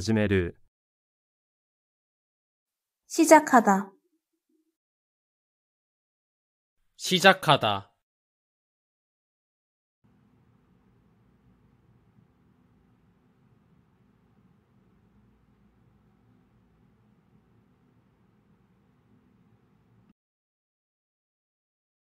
始める 시작하다 시작하다